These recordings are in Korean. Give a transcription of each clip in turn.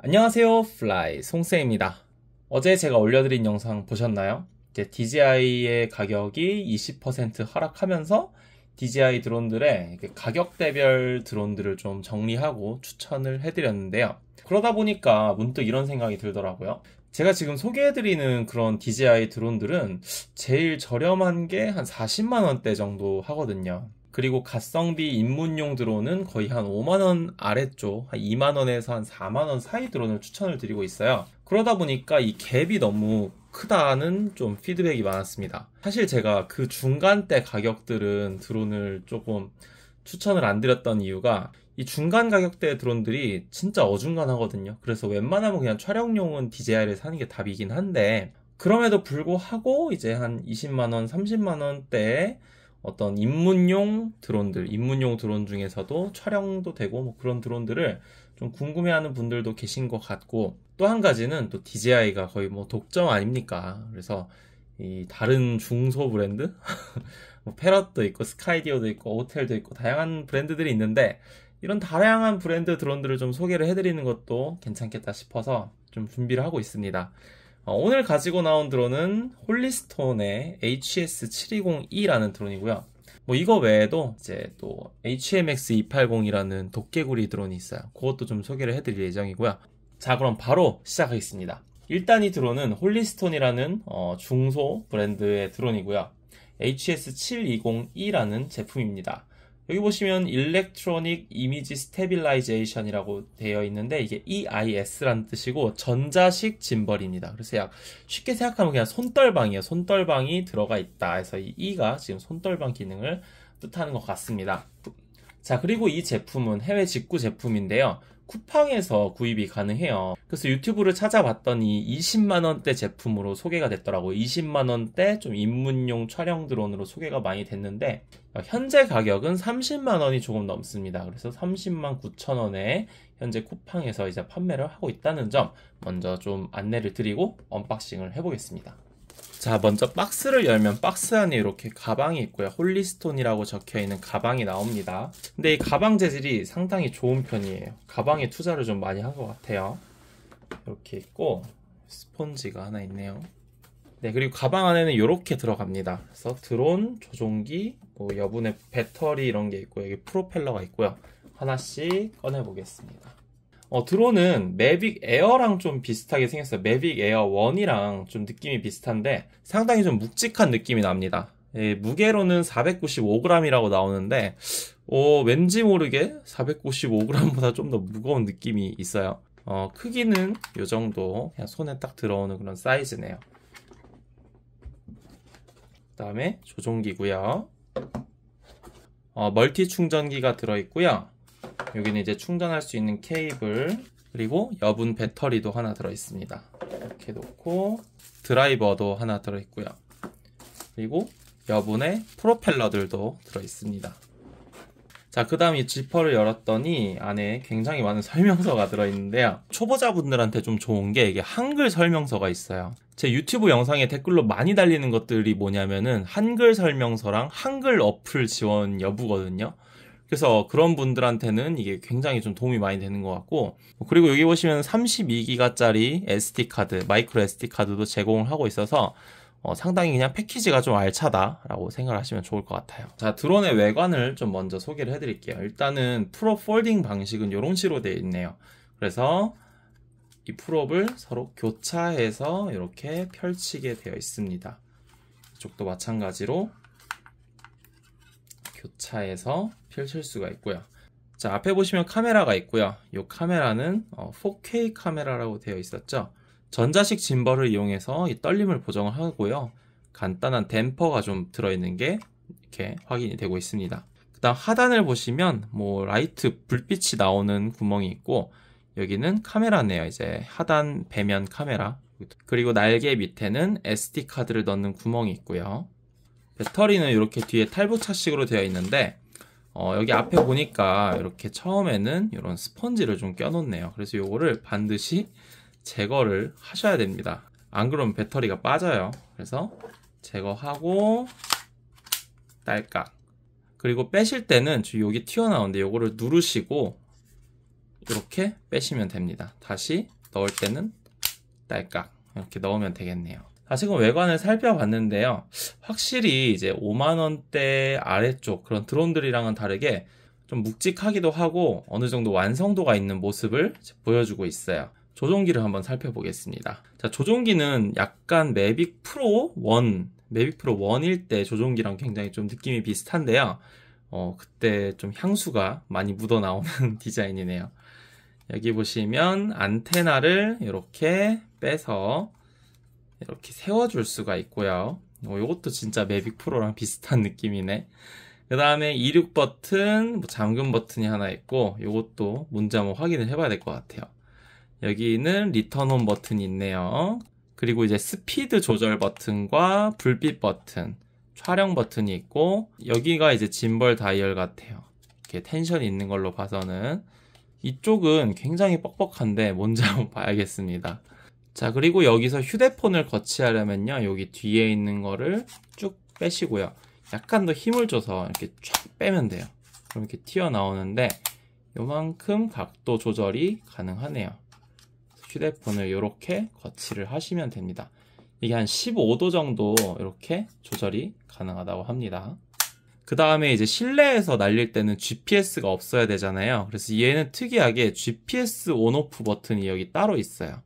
안녕하세요 플라이 송쌤입니다 어제 제가 올려드린 영상 보셨나요? 이제 DJI의 가격이 20% 하락하면서 DJI 드론들의 가격대별 드론들을 좀 정리하고 추천을 해드렸는데요 그러다 보니까 문득 이런 생각이 들더라고요 제가 지금 소개해드리는 그런 DJI 드론들은 제일 저렴한 게 한 40만원대 정도 하거든요 그리고 가성비 입문용 드론은 거의 한 5만원 아래쪽, 한 2만원에서 한 4만원 사이 드론을 추천을 드리고 있어요. 그러다 보니까 이 갭이 너무 크다는 좀 피드백이 많았습니다. 사실 제가 그 중간대 가격들은 드론을 조금 추천을 안 드렸던 이유가 이 중간 가격대 드론들이 진짜 어중간하거든요. 그래서 웬만하면 그냥 촬영용은 DJI를 사는 게 답이긴 한데 그럼에도 불구하고 이제 한 20만원, 30만원대에 어떤 입문용 드론들, 입문용 드론 중에서도 촬영도 되고 뭐 그런 드론들을 좀 궁금해하는 분들도 계신 것 같고 또 한 가지는 또 DJI가 거의 뭐 독점 아닙니까? 그래서 이 다른 중소 브랜드, 뭐 페럿도 있고 스카이디오도 있고 오텔도 있고 다양한 브랜드들이 있는데 이런 다양한 브랜드 드론들을 좀 소개를 해드리는 것도 괜찮겠다 싶어서 좀 준비를 하고 있습니다. 어, 오늘 가지고 나온 드론은 홀리스톤의 HS720E라는 드론이고요. 뭐 이거 외에도 이제 또 HMX280이라는 도깨구리 드론이 있어요. 그것도 좀 소개를 해드릴 예정이고요. 자 그럼 바로 시작하겠습니다. 일단 이 드론은 홀리스톤이라는 어, 중소 브랜드의 드론이고요. HS720E라는 제품입니다. 여기 보시면 Electronic Image s t a b i l 이라고 되어 있는데 이게 EIS라는 뜻이고 전자식 짐벌입니다. 그래서 약 쉽게 생각하면 그냥 손떨방이에요. 손떨방이 들어가 있다. 해서 이 E가 지금 손떨방 기능을 뜻하는 것 같습니다. 자, 그리고 이 제품은 해외 직구 제품인데요. 쿠팡에서 구입이 가능해요. 그래서 유튜브를 찾아봤더니 20만원대 제품으로 소개가 됐더라고요. 20만원대 좀 입문용 촬영 드론으로 소개가 많이 됐는데, 현재 가격은 30만원이 조금 넘습니다. 그래서 30만 9천원에 현재 쿠팡에서 이제 판매를 하고 있다는 점 먼저 좀 안내를 드리고 언박싱을 해보겠습니다. 자, 먼저 박스를 열면 박스 안에 이렇게 가방이 있고요. 홀리스톤이라고 적혀 있는 가방이 나옵니다. 근데 이 가방 재질이 상당히 좋은 편이에요. 가방에 투자를 좀 많이 한 것 같아요. 이렇게 있고 스펀지가 하나 있네요. 네, 그리고 가방 안에는 이렇게 들어갑니다. 그래서 드론, 조종기, 뭐 여분의 배터리 이런 게 있고 여기 프로펠러가 있고요. 하나씩 꺼내 보겠습니다. 어, 드론은 매빅 에어랑 좀 비슷하게 생겼어요. 매빅 에어 1이랑 좀 느낌이 비슷한데 상당히 좀 묵직한 느낌이 납니다. 예, 무게로는 495g이라고 나오는데 어, 왠지 모르게 495g보다 좀 더 무거운 느낌이 있어요. 어, 크기는 이 정도 그냥 손에 딱 들어오는 그런 사이즈네요. 그 다음에 조종기고요. 어, 멀티 충전기가 들어있고요. 여기는 이제 충전할 수 있는 케이블 그리고 여분 배터리도 하나 들어있습니다. 이렇게 놓고 드라이버도 하나 들어있고요. 그리고 여분의 프로펠러들도 들어있습니다. 자, 그 다음 이 지퍼를 열었더니 안에 굉장히 많은 설명서가 들어있는데요. 초보자분들한테 좀 좋은 게 이게 한글 설명서가 있어요. 제 유튜브 영상에 댓글로 많이 달리는 것들이 뭐냐면은 한글 설명서랑 한글 어플 지원 여부거든요. 그래서 그런 분들한테는 이게 굉장히 좀 도움이 많이 되는 것 같고 뭐 그리고 여기 보시면 32기가짜리 SD 카드, 마이크로 SD 카드도 제공을 하고 있어서 어, 상당히 그냥 패키지가 좀 알차다라고 생각을 하시면 좋을 것 같아요. 자, 드론의 외관을 좀 먼저 소개를 해드릴게요. 일단은 풀업 폴딩 방식은 이런 식으로 되어 있네요. 그래서 이 풀업을 서로 교차해서 이렇게 펼치게 되어 있습니다. 이쪽도 마찬가지로 교차해서 펼칠 수가 있고요. 자, 앞에 보시면 카메라가 있고요. 이 카메라는 4K 어, 카메라라고 되어 있었죠. 전자식 짐벌을 이용해서 이 떨림을 보정을 하고요. 간단한 댐퍼가 좀 들어있는 게 이렇게 확인이 되고 있습니다. 그 다음 하단을 보시면 뭐 라이트, 불빛이 나오는 구멍이 있고 여기는 카메라네요. 이제 하단 배면 카메라. 그리고 날개 밑에는 SD 카드를 넣는 구멍이 있고요. 배터리는 이렇게 뒤에 탈부착식으로 되어 있는데 어, 여기 앞에 보니까 이렇게 처음에는 이런 스펀지를 좀 껴놓네요 그래서 이거를 반드시 제거를 하셔야 됩니다 안 그러면 배터리가 빠져요 그래서 제거하고 딸깍 그리고 빼실 때는 여기 튀어나오는데 이거를 누르시고 이렇게 빼시면 됩니다 다시 넣을 때는 딸깍 이렇게 넣으면 되겠네요 아 지금 외관을 살펴봤는데요. 확실히 이제 5만원대 아래쪽 그런 드론들이랑은 다르게 좀 묵직하기도 하고 어느 정도 완성도가 있는 모습을 보여주고 있어요. 조종기를 한번 살펴보겠습니다. 자, 조종기는 약간 매빅 프로 1, 매빅 프로 1일 때 조종기랑 굉장히 좀 느낌이 비슷한데요. 어, 그때 좀 향수가 많이 묻어나오는 디자인이네요. 여기 보시면 안테나를 이렇게 빼서 이렇게 세워줄 수가 있고요. 이것도 어, 진짜 매빅 프로랑 비슷한 느낌이네. 그 다음에 이륙 버튼, 뭐 잠금 버튼이 하나 있고 이것도 문제 한번 확인을 해봐야 될 것 같아요. 여기는 리턴 홈 버튼이 있네요. 그리고 이제 스피드 조절 버튼과 불빛 버튼, 촬영 버튼이 있고 여기가 이제 짐벌 다이얼 같아요. 이렇게 텐션이 있는 걸로 봐서는 이쪽은 굉장히 뻑뻑한데 뭔지 한번 봐야겠습니다. 자 그리고 여기서 휴대폰을 거치하려면요 여기 뒤에 있는 거를 쭉 빼시고요 약간 더 힘을 줘서 이렇게 쫙 빼면 돼요 그럼 이렇게 튀어나오는데 요만큼 각도 조절이 가능하네요 휴대폰을 이렇게 거치를 하시면 됩니다 이게 한 15도 정도 이렇게 조절이 가능하다고 합니다 그 다음에 이제 실내에서 날릴 때는 GPS가 없어야 되잖아요 그래서 얘는 특이하게 GPS 온오프 버튼이 여기 따로 있어요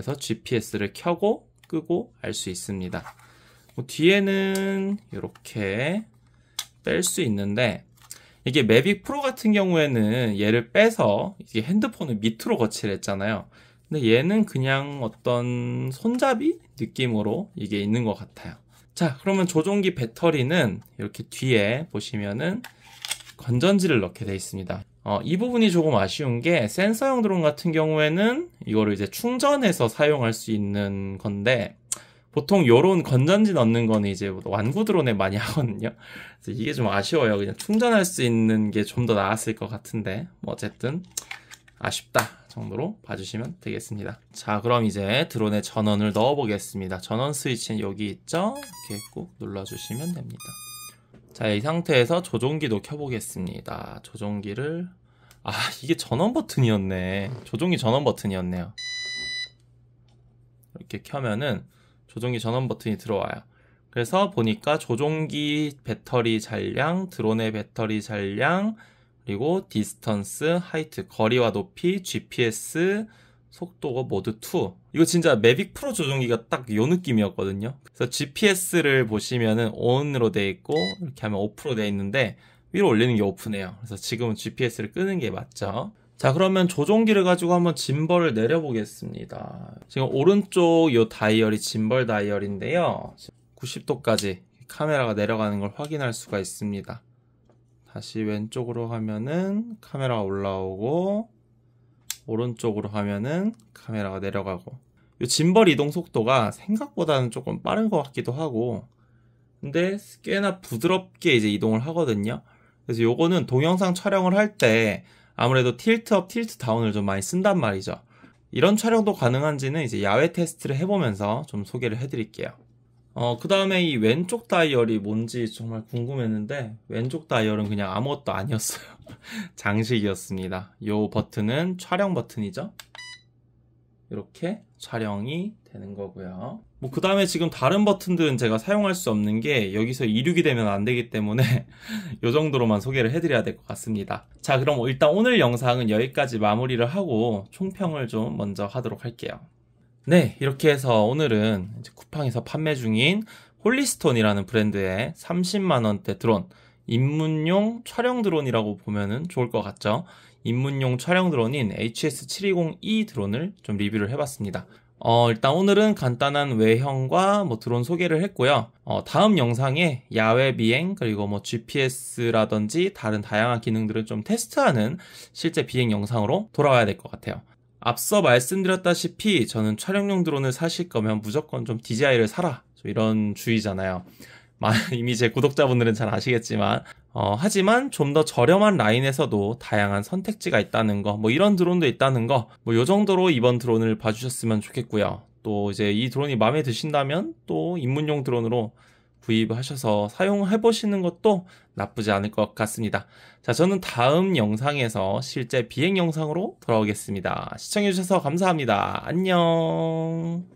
그래서 GPS를 켜고 끄고 알 수 있습니다. 뭐 뒤에는 이렇게 뺄 수 있는데 이게 매빅 프로 같은 경우에는 얘를 빼서 이게 핸드폰을 밑으로 거치했잖아요. 를 근데 얘는 그냥 어떤 손잡이 느낌으로 이게 있는 것 같아요. 자, 그러면 조종기 배터리는 이렇게 뒤에 보시면은 건전지를 넣게 되어 있습니다. 어, 이 부분이 조금 아쉬운 게 센서형 드론 같은 경우에는 이거를 이제 충전해서 사용할 수 있는 건데 보통 요런 건전지 넣는 거는 이제 완구 드론에 많이 하거든요. 그래서 이게 좀 아쉬워요. 그냥 충전할 수 있는 게 좀 더 나았을 것 같은데 뭐 어쨌든 아쉽다 정도로 봐주시면 되겠습니다. 자 그럼 이제 드론에 전원을 넣어보겠습니다. 전원 스위치는 여기 있죠? 이렇게 꾹 눌러주시면 됩니다. 자, 이 상태에서 조종기도 켜보겠습니다. 조종기를 아 이게 전원 버튼이었네 조종이 전원 버튼이었네요 이렇게 켜면은 조종기 전원 버튼이 들어와요 그래서 보니까 조종기 배터리 잔량 드론의 배터리 잔량 그리고 디스턴스 하이트 거리와 높이 GPS 속도가 모드 2 이거 진짜 매빅 프로 조종기가 딱 요 느낌이었거든요 그래서 GPS를 보시면은 ON으로 돼 있고 이렇게 하면 OFF로 돼 있는데 위로 올리는 게 오프네요. 그래서 지금은 GPS를 끄는 게 맞죠. 자 그러면 조종기를 가지고 한번 짐벌을 내려보겠습니다. 지금 오른쪽 이 다이얼이 짐벌 다이얼인데요. 90도까지 카메라가 내려가는 걸 확인할 수가 있습니다. 다시 왼쪽으로 가면은 카메라가 올라오고 오른쪽으로 가면은 카메라가 내려가고 이 짐벌 이동 속도가 생각보다는 조금 빠른 것 같기도 하고 근데 꽤나 부드럽게 이제 이동을 하거든요. 그래서 요거는 동영상 촬영을 할 때 아무래도 틸트업, 틸트다운을 좀 많이 쓴단 말이죠. 이런 촬영도 가능한지는 이제 야외 테스트를 해보면서 좀 소개를 해드릴게요. 어, 그 다음에 이 왼쪽 다이얼이 뭔지 정말 궁금했는데, 왼쪽 다이얼은 그냥 아무것도 아니었어요. 장식이었습니다. 요 버튼은 촬영 버튼이죠. 이렇게 촬영이 되는 거고요. 뭐그 다음에 지금 다른 버튼들은 제가 사용할 수 없는 게 여기서 이륙이 되면 안 되기 때문에 이 정도로만 소개를 해드려야 될 것 같습니다. 자 그럼 일단 오늘 영상은 여기까지 마무리를 하고 총평을 좀 먼저 하도록 할게요. 네 이렇게 해서 오늘은 쿠팡에서 판매 중인 홀리스톤이라는 브랜드의 30만원대 드론 입문용 촬영 드론이라고 보면은 좋을 것 같죠. 입문용 촬영 드론인 HS720E 드론을 좀 리뷰를 해봤습니다. 어, 일단 오늘은 간단한 외형과 뭐 드론 소개를 했고요. 어, 다음 영상에 야외 비행 그리고 뭐 GPS라든지 다른 다양한 기능들을 좀 테스트하는 실제 비행 영상으로 돌아와야 될 것 같아요. 앞서 말씀드렸다시피 저는 촬영용 드론을 사실 거면 무조건 좀 DJI를 사라 이런 주의잖아요. 이미 제 구독자분들은 잘 아시겠지만 어, 하지만 좀 더 저렴한 라인에서도 다양한 선택지가 있다는 거, 뭐 이런 드론도 있다는 거, 뭐 이 정도로 이번 드론을 봐주셨으면 좋겠고요. 또 이제 이 드론이 마음에 드신다면 또 입문용 드론으로 구입하셔서 사용해 보시는 것도 나쁘지 않을 것 같습니다. 자, 저는 다음 영상에서 실제 비행 영상으로 돌아오겠습니다. 시청해 주셔서 감사합니다. 안녕.